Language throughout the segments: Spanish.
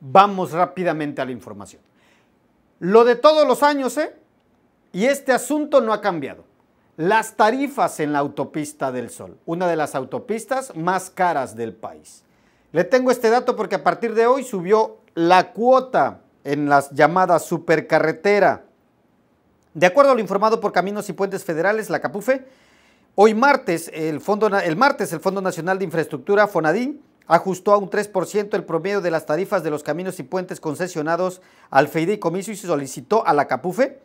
Vamos rápidamente a la información. Lo de todos los años, ¿eh? Y este asunto no ha cambiado. Las tarifas en la autopista del Sol, una de las autopistas más caras del país. Le tengo este dato porque a partir de hoy subió la cuota en las llamadas supercarretera. De acuerdo a lo informado por Caminos y Puentes Federales, la CAPUFE, hoy martes el, Fondo, el martes el Fondo Nacional de Infraestructura, FONADIN, ajustó a un 3% el promedio de las tarifas de los caminos y puentes concesionados al fideicomiso y se solicitó a la CAPUFE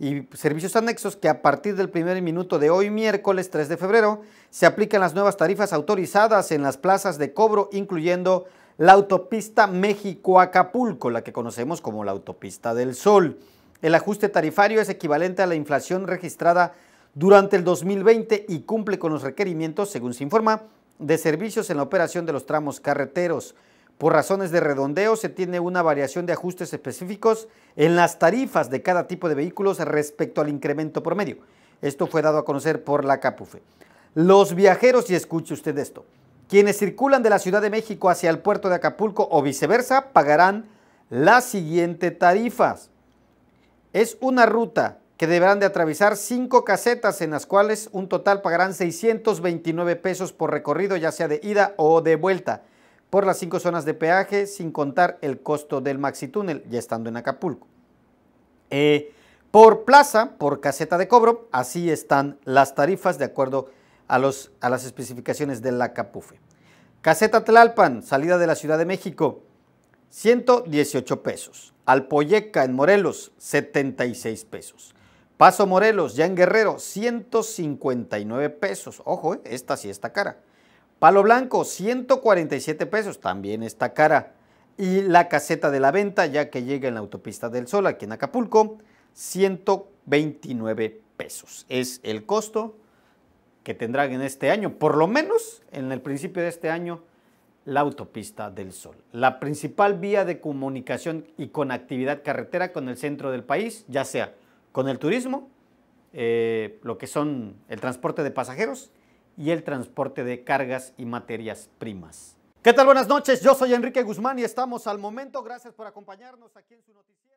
y servicios anexos que a partir del primer minuto de hoy, miércoles 3 de febrero, se aplican las nuevas tarifas autorizadas en las plazas de cobro, incluyendo la autopista México-Acapulco, la que conocemos como la autopista del Sol. El ajuste tarifario es equivalente a la inflación registrada durante el 2020 y cumple con los requerimientos, según se informa, de servicios en la operación de los tramos carreteros. Por razones de redondeo se tiene una variación de ajustes específicos en las tarifas de cada tipo de vehículos respecto al incremento promedio. Esto fue dado a conocer por la CAPUFE. Los viajeros, y escuche usted esto, quienes circulan de la Ciudad de México hacia el puerto de Acapulco o viceversa pagarán las siguientes tarifas. Es una ruta que deberán de atravesar cinco casetas en las cuales un total pagarán 629 pesos por recorrido, ya sea de ida o de vuelta, por las cinco zonas de peaje, sin contar el costo del maxitúnel, ya estando en Acapulco. Eh, por plaza, por caseta de cobro, así están las tarifas de acuerdo a, los, a las especificaciones de la Capufe. Caseta Tlalpan, salida de la Ciudad de México, 118 pesos. Alpoyeca en Morelos, 76 pesos. Paso Morelos, ya en Guerrero, 159 pesos. Ojo, eh, esta sí está cara. Palo Blanco, 147 pesos, también está cara. Y la caseta de la venta, ya que llega en la autopista del Sol, aquí en Acapulco, 129 pesos. Es el costo que tendrán en este año, por lo menos en el principio de este año, la autopista del Sol. La principal vía de comunicación y con actividad carretera con el centro del país, ya sea con el turismo, eh, lo que son el transporte de pasajeros y el transporte de cargas y materias primas. ¿Qué tal? Buenas noches, yo soy Enrique Guzmán y estamos al momento. Gracias por acompañarnos aquí en su noticia.